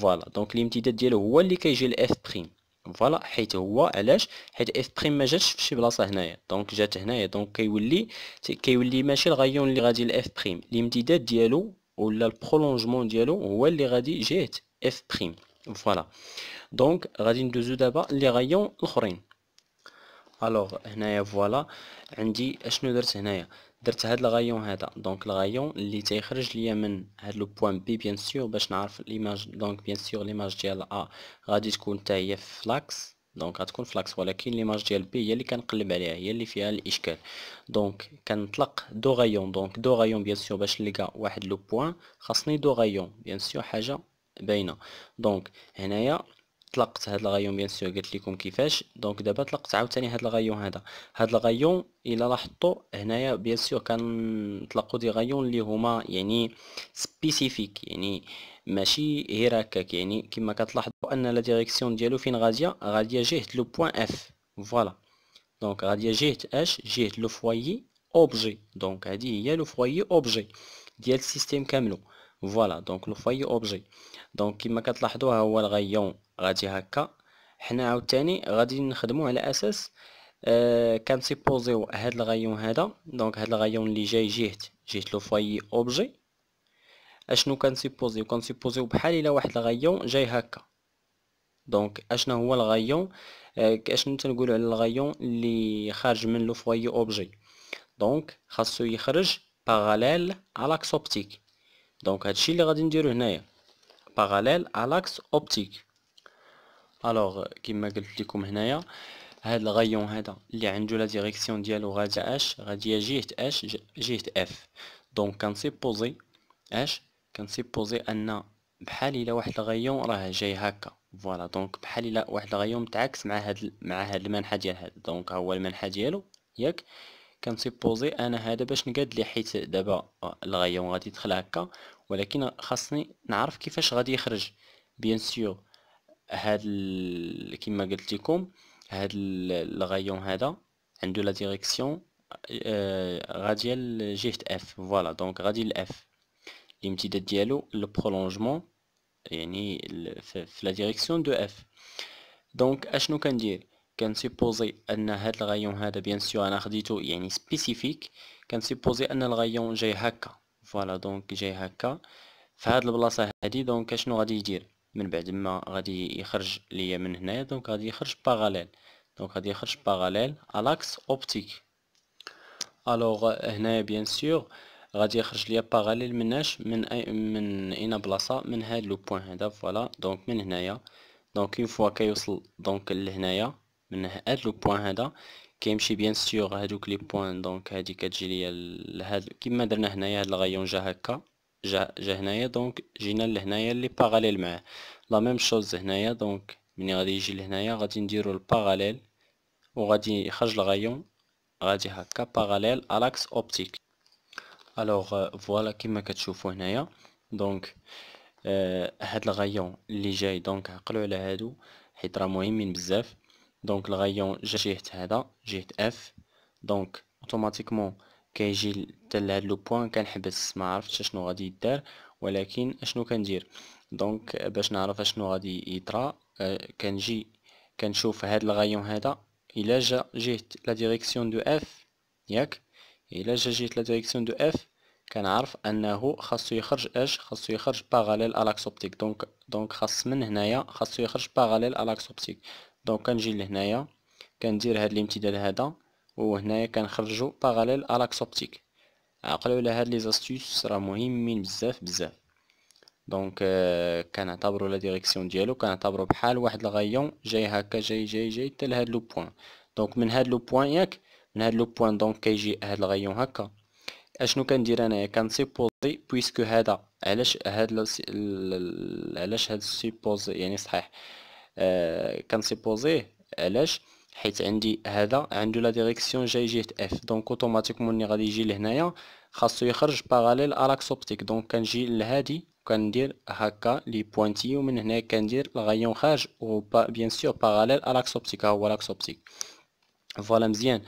فوالا دونك الامتداد ديالو هو اللي كيجي لاف بريم فوالا حيت هو علاش حيت اف بريم ما جاتش فشي بلاصه هنايا دونك جات هنايا دونك كيولي كيولي ماشي الغيون اللي غادي لاف بريم الامتداد ديالو ولا البرولونجمون ديالو هو اللي غادي جهه اف بريم فوالا دونك غادي ندوزو دابا لي غيون الاخرين الوغ هنايا فوالا عندي اشنو درت هنايا درت هاد الغايون هذا دونك الغايون اللي تيخرج ليا من هاد لو بوين بي بيان سيغ باش نعرف ليماج دونك بيان سيغ ليماج ديال ا غادي تكون حتى هي فلاكس دونك غتكون فلاكس ولكن ليماج ديال بي هي اللي كنقلب عليها هي اللي فيها الاشكال دونك كنطلق دو غايون دونك دو غايون بيان سيغ باش نلقى واحد لو بوين خاصني دو غايون بيان سيغ حاجه باينه دونك هنايا طلقت هاد الغايون بيان سور قلت لكم كيفاش دونك دابا طلقت عاوتاني هاد الغايون هذا هاد الغايون الا لاحظتوا هنايا بيان سور كنطلقوا دي غايون اللي هما يعني سبيسيفيك يعني ماشي غير هكاك يعني كما كتلاحظوا ان لا ديريكسيون ديالو فين غاديه غاديه جهه لو بوين اف فوالا دونك غاديه جهه اش جهه لو فوايي اوبجي دونك هذه هي لو فوايي اوبجي ديال السيستيم كاملو فوالا دونك لو فاي اوبجي دونك كما كتلاحظوا ها هو الغيون غادي هكا حنا عاوتاني غادي نخدموا على اساس آه سيبوزيو هاد الغيون هذا دونك هاد الغيون اللي جاي جهه جهه لو فاي اوبجي اشنو كان سيبوزيو بحال الى واحد الغيون جاي هكا دونك اشنا هو الغيون آه اشنو تنقولوا على الغيون اللي خارج من لو فاي اوبجي دونك خاصو يخرج باراليل على لاكس اوبتيك دونك هادشي اللي غادي نديرو هنايا باراليل الاكس اوبتيك الوغ كيما قلت لكم هنايا هاد الغيون هذا اللي عنده لا ديريكسيون ديالو غادا اش غادي جهه اش جهه اف دونك كنسيبوزي اش كنسيبوزي ان بحال الى واحد الغيون راه جاي هكا فوالا دونك بحال الى واحد الغيون متعاكس مع هاد مع هاد المنحه ديال هاد دونك ها هو المنحه ديالو ياك كنسيبوزي انا هذا باش نقاد حيت دابا الغيون غادي يدخل هكا ولكن خاصني نعرف كيفاش غادي يخرج بيان سيغ هاد كيما قلت لكم هاد الغيون هذا عنده لا ديريكسيون آه غاديه لجهه اف فوالا دونك غادي لاف الامتداد ديالو البرولونجمون يعني في لا ديريكسيون دو اف دونك اشنو كندير كان سيبوزي ان هاد الغايون هذا بيان سيو انا خديته يعني سبيسيفيك كان سيبوزي ان الغايون جاي هكا فوالا دونك جاي هكا في هاد البلاصه هادي دونك اشنو غادي يدير من بعد ما غادي يخرج ليا من هنايا دونك غادي يخرج باراليل دونك غادي يخرج باراليل الاكس اوبتيك الوغ هنايا بيان سيو غادي يخرج ليا باراليل مناش من أي من اين بلاصه من هاد لو بوين هذا فوالا دونك من هنايا دونك اون فوا كيوصل دونك لهنايا من هاد لو بوين هذا كيمشي بيان سيغ هادوك لي بوين دونك هادي كتجي ليا لهاد كيما درنا هنايا هاد الغايون جا هكا جا جا هنايا دونك جينا لهنايا لي باراليل معاه لا ميم شوز هنايا دونك ملي غادي يجي لهنايا غادي نديرو الباراليل وغادي يخرج الغايون غادي هكا باراليل الاكس اوبتيك الوغ فوالا كيما كتشوفو هنايا دونك آه، هاد الغايون اللي جاي دونك عقلو على هادو حيت راه مهمين بزاف دونك الغيون جا جهة هذا جهة اف دونك اوتوماتيكمون كيجي حتى لهاد لو بوين كنحبس ما عرفتش شنو غادي يدار ولكن اشنو كندير دونك باش نعرف اشنو غادي يطرا أه كنجي كنشوف هاد الغيون هذا الا جا جهة لا ديريكسيون دو اف ياك الا جا جهة لا ديريكسيون دو اف كنعرف انه خاصو يخرج اش خاصو يخرج باراليل الاكسوبتيك دونك دونك خاص من هنايا خاصو يخرج باراليل الاكسوبتيك دونك كنجي لهنايا كندير هاد الامتداد هذا وهنايا كنخرجو باراليل لاكس اوبتيك عقلوا على هاد لي زاستيس راه مهمين بزاف بزاف دونك آه، كنعتبروا لا ديريكسيون ديالو كنعتبروا بحال واحد الغايون جاي هكا جاي جاي جاي حتى لهاد لو بوين دونك من هاد لو بوين ياك من هاد لو بوين دونك كيجي هاد الغايون هكا اشنو كندير انايا كنسيبوزي بويسكو هذا علاش هاد علاش هاد السيبوز يعني صحيح آه، كنسيبوزيه علاش حيت عندي هذا عنده لا ديريكسيون جاي جهه اف دونك اوتوماتيكمون اللي غادي يجي لهنايا خاصو يخرج باراليل اوبتيك دونك كنجي لهادي كندير هكا لي بوينتي ومن هنا كندير الغايون خارج و بيان سور باراليل الاكسوبتيك ها هو اوبتيك فوالا مزيان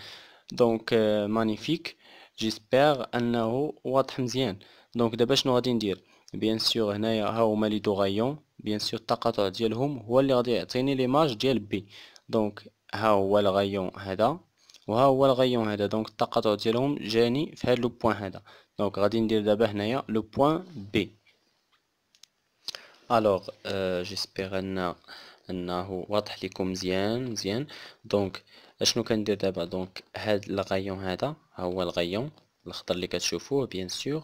دونك مانيفيك آه، جيسبيغ انه واضح مزيان دونك دابا شنو غادي ندير بيان سور هنايا ها هما لي دو غايون بيان سور التقاطع ديالهم هو اللي غادي يعطيني ليماج ديال بي دونك ها هو الغيون هذا وها هو الغيون هذا دونك التقاطع ديالهم جاني في هاد لو بوين هذا دونك غادي ندير دابا هنايا لو بوين بي الوغ جيسبيغ ان انه واضح لكم مزيان مزيان دونك اشنو كندير دابا دونك هاد الغيون هذا ها هو الغيون الخضر اللي كتشوفوه بيان سور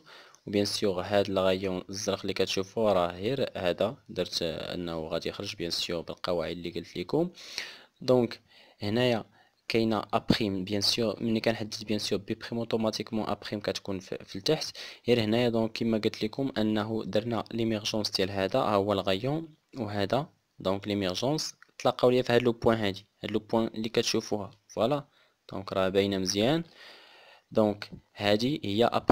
وبيان سيغ هاد لغايون الزرق اللي كتشوفوه راه غير هذا درت انه غادي يخرج بيان سيغ بالقواعد اللي قلت لكم دونك هنايا كاينه ابريم بيان سيغ ملي كنحدد بيان سيغ بي بريم اوتوماتيكمون ابريم كتكون في التحت غير هنايا دونك كما قلت لكم انه درنا ليميرجونس ديال هذا ها هو الغايون وهذا دونك ليميرجونس تلاقاو ليا في هاد لو بوين هادي هاد لو بوين اللي كتشوفوها فوالا دونك راه باينه مزيان Donc, il y A',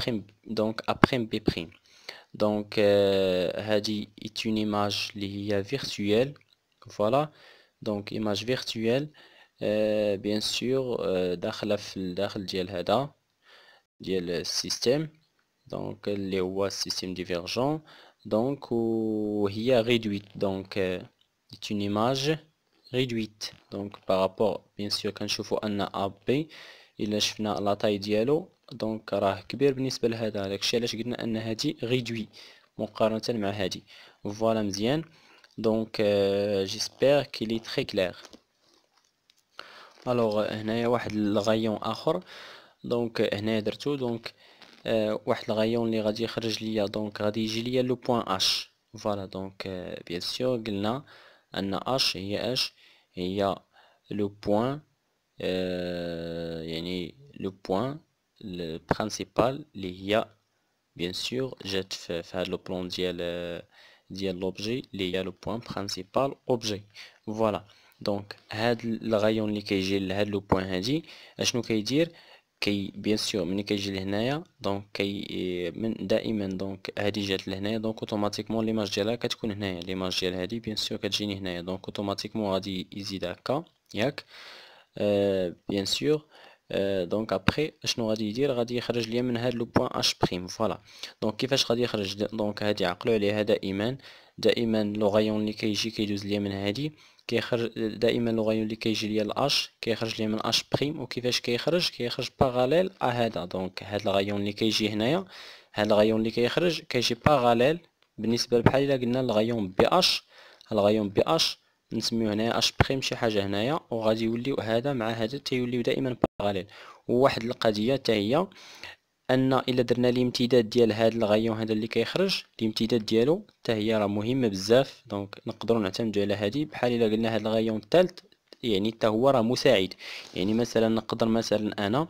donc A' B'. Donc, euh, Hadi est une image li virtuelle. Voilà. Donc, image virtuelle. Euh, bien sûr, داخلة في الداخل ديال هذا ديال Donc, les هو système divergent. Donc, y a réduite. Donc, euh, est une image réduite. Donc, par rapport, bien sûr, quand je vois un AB, الا شفنا لاطاي ديالو دونك راه كبير بالنسبه لهذا داكشي علاش قلنا ان هادي ريدوي مقارنه مع هادي فوالا مزيان دونك جيسبر كي لي تري كلير الوغ هنايا واحد الغايون اخر دونك آه، هنايا درتو دونك آه، واحد الغايون اللي غادي يخرج ليا دونك غادي يجي ليا لو بوين اش فوالا دونك بيان آه، سيغ قلنا ان اش هي اش هي لو بوين Euh, يعني لو بوان البرينسيبال اللي هي بيان سور جات في هذا لو بلون ديال ديال لوبجي اللي هي لو بوان برينسيبال اوبجي فوالا دونك هاد الغايون اللي كيجي لهاد لو بوان هادي اشنو كيدير كي بيان سور ملي كيجي لهنايا دونك كي من دائما دونك هادي جات لهنايا دونك اوتوماتيكمون ليماج ديالها كتكون هنايا ليماج ديال هادي بيان سور كتجيني هنايا دونك اوتوماتيكمون غادي يزيد هكا ياك بيان سور دونك ابخي شنو غادي يدير غادي يخرج ليا من هاد لو بوين اش بريم فوالا دونك كيفاش غادي يخرج دونك هادي عقلوا عليها دائما دائما لو غايون اللي كيجي كيدوز ليا من هادي كيخرج دائما لو غايون اللي كيجي ليا الاش كيخرج ليا من اش بريم وكيفاش كيخرج كيخرج باراليل ا هذا دونك هاد الغايون اللي كيجي هنايا هاد الغايون اللي كيخرج كيجي باراليل بالنسبه بحال الا قلنا الغايون بي اش الغايون بي اش نسميو هنايا اش بريم شي حاجه هنايا وغادي يوليو هذا مع هذا تيوليو دائما باراليل وواحد القضيه حتى هي ان الا درنا الامتداد ديال هذا الغيون هذا اللي كيخرج الامتداد ديالو حتى هي راه مهمه بزاف دونك نقدروا نعتمدوا على هذه بحال الا قلنا هذا الغيون الثالث يعني حتى هو راه مساعد يعني مثلا نقدر مثلا انا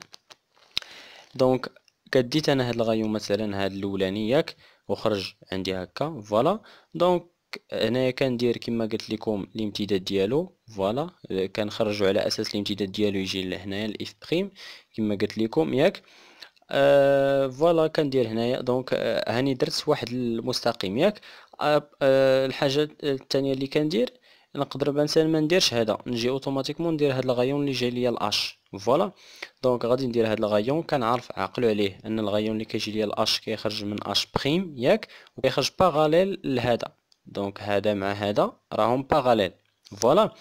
دونك كديت انا هاد الغيون مثلا هاد الاولاني ياك وخرج عندي هكا فوالا دونك هنايا كندير كما قلت لكم الامتداد ديالو فوالا آه، كنخرجوا على اساس الامتداد ديالو يجي لهنايا الاف بريم كما قلت لكم ياك آه فوالا كندير هنايا دونك آه هاني درت واحد المستقيم ياك آه آه الحاجه الثانيه اللي كندير نقدر مثلا ما نديرش هذا نجي اوتوماتيكمون ندير هاد الغايون اللي جاي ليا الاش فوالا دونك غادي ندير هاد الغايون كنعرف عقلو عليه ان الغايون اللي كيجي ليا الاش كيخرج من اش بريم ياك وكيخرج باراليل لهذا دونك هذا مع هذا راهم باراليل فوالا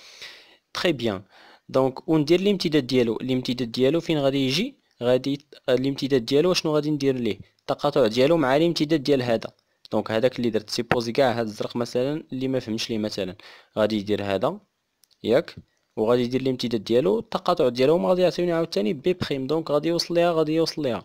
تري بيان دونك وندير الامتداد ديالو الامتداد ديالو فين غادي يجي غادي الامتداد ديالو شنو غادي ندير ليه التقاطع ديالو مع الامتداد ديال هذا دونك هذاك اللي درت سيبوزي كاع هذا الزرق مثلا اللي ما فهمش ليه مثلا غادي يدير هذا ياك وغادي يدير الامتداد ديالو التقاطع ديالهم غادي يعطيوني عاوتاني بي بريم دونك غادي يوصل ليها غادي يوصل ليها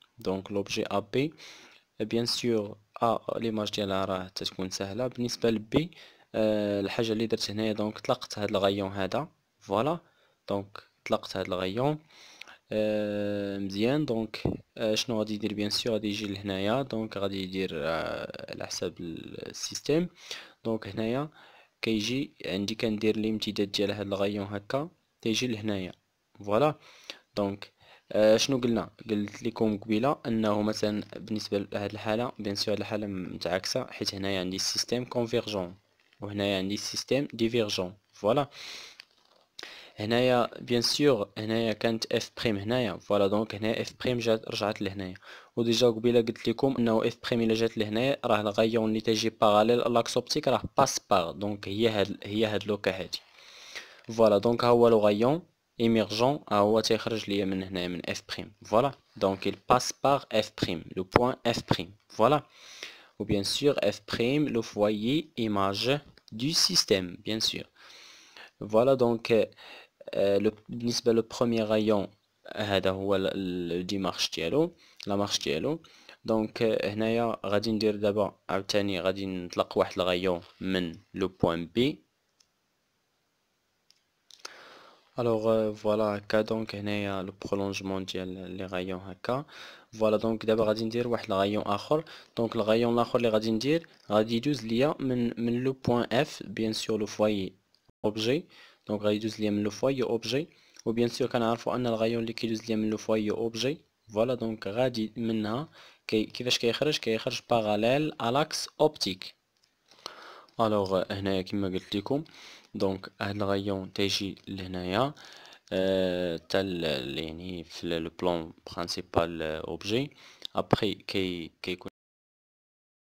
دونك لوبجي ا بي بيان سور ا ليماج ديالها راه تتكون سهله بالنسبه لبي أه euh, الحاجه اللي درت هنايا دونك طلقت هاد الغيون هذا فوالا دونك طلقت هاد الغيون euh, مزيان دونك euh, شنو غادي يدير بيان سور غادي يجي لهنايا دونك غادي يدير على حساب السيستيم دونك هنايا كيجي عندي كندير الامتداد ديال هاد الغيون هكا تيجي لهنايا فوالا دونك آه شنو قلنا قلت لكم قبيله انه مثلا بالنسبه لهذه الحاله بيان سور هذه الحاله متعاكسه حيت هنايا عندي السيستيم كونفيرجون وهنايا عندي السيستيم ديفيرجون فوالا هنايا بيان سور هنايا كانت اف بريم هنايا فوالا دونك هنا اف بريم جات رجعت لهنايا وديجا قبيله قلت لكم انه اف بريم الا جات لهنايا راه الغيون لي تجي باراليل لاكس اوبتيك راه باس بار دونك هي هاد هي هاد لوكا هادي فوالا دونك ها هو لو غيون émergent à partir de f prime. Voilà. Donc il passe par f prime, le point f prime. Voilà. Ou bien sûr f prime, le foyer image du système. Bien sûr. Voilà donc euh, euh, le premier rayon, le la marche la Marchello. Donc on a dire d'abord la l'intersection de rayon le point B alors euh, voilà ka donc هنايا euh, le prolongement ديال euh, les rayons haka voilà donc d'abord غادي ندير واحد le rayon autre. donc le rayon autre, اللي غادي ندير غادي يدوز ليا من من le point F bien sûr le foyer objet donc غادي يدوز ليا من le foyer objet ou bien sûr vu ان الغيون اللي كيدوز ليا من le foyer objet voilà donc غادي منها كيفاش كيخرج كيخرج parallel à l'axe optique alors هنايا كما قلت لكم donc, un rayon TG-Lenaya, euh, tel euh, Lenif, le plan principal euh, objet, après